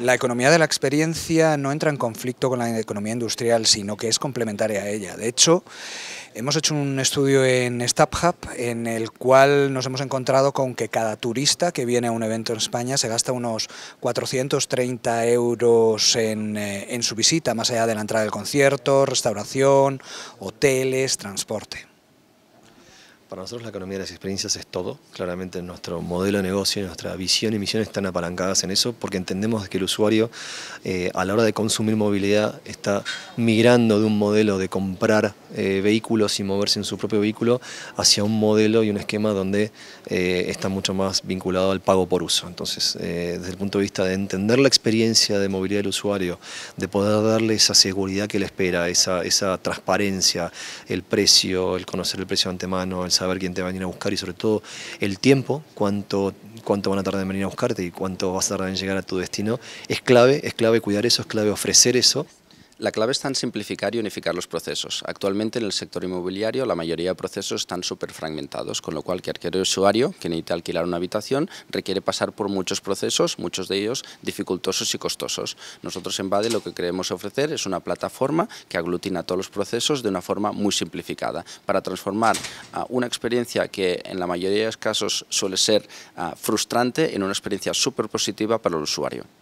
La economía de la experiencia no entra en conflicto con la economía industrial, sino que es complementaria a ella. De hecho, hemos hecho un estudio en StubHub en el cual nos hemos encontrado con que cada turista que viene a un evento en España se gasta unos 430 euros en, eh, en su visita, más allá de la entrada del concierto, restauración, hoteles, transporte. Para nosotros la economía de las experiencias es todo. Claramente nuestro modelo de negocio, y nuestra visión y misión están apalancadas en eso porque entendemos que el usuario eh, a la hora de consumir movilidad está migrando de un modelo de comprar eh, vehículos y moverse en su propio vehículo hacia un modelo y un esquema donde eh, está mucho más vinculado al pago por uso. Entonces, desde el punto de vista de entender la experiencia de movilidad del usuario, de poder darle esa seguridad que le espera, esa, esa transparencia, el precio, el conocer el precio de antemano, el saber quién te va a venir a buscar y sobre todo el tiempo, cuánto, cuánto van a tardar en venir a buscarte y cuánto vas a tardar en llegar a tu destino, es clave, es clave cuidar eso, es clave ofrecer eso. La clave está en simplificar y unificar los procesos. Actualmente en el sector inmobiliario la mayoría de procesos están súper fragmentados, con lo cual cualquier usuario que necesita alquilar una habitación requiere pasar por muchos procesos, muchos de ellos dificultosos y costosos. Nosotros en BADE lo que queremos ofrecer es una plataforma que aglutina todos los procesos de una forma muy simplificada, para transformar ah, una experiencia que en la mayoría de los casos suele ser ah, frustrante en una experiencia súper positiva para el usuario.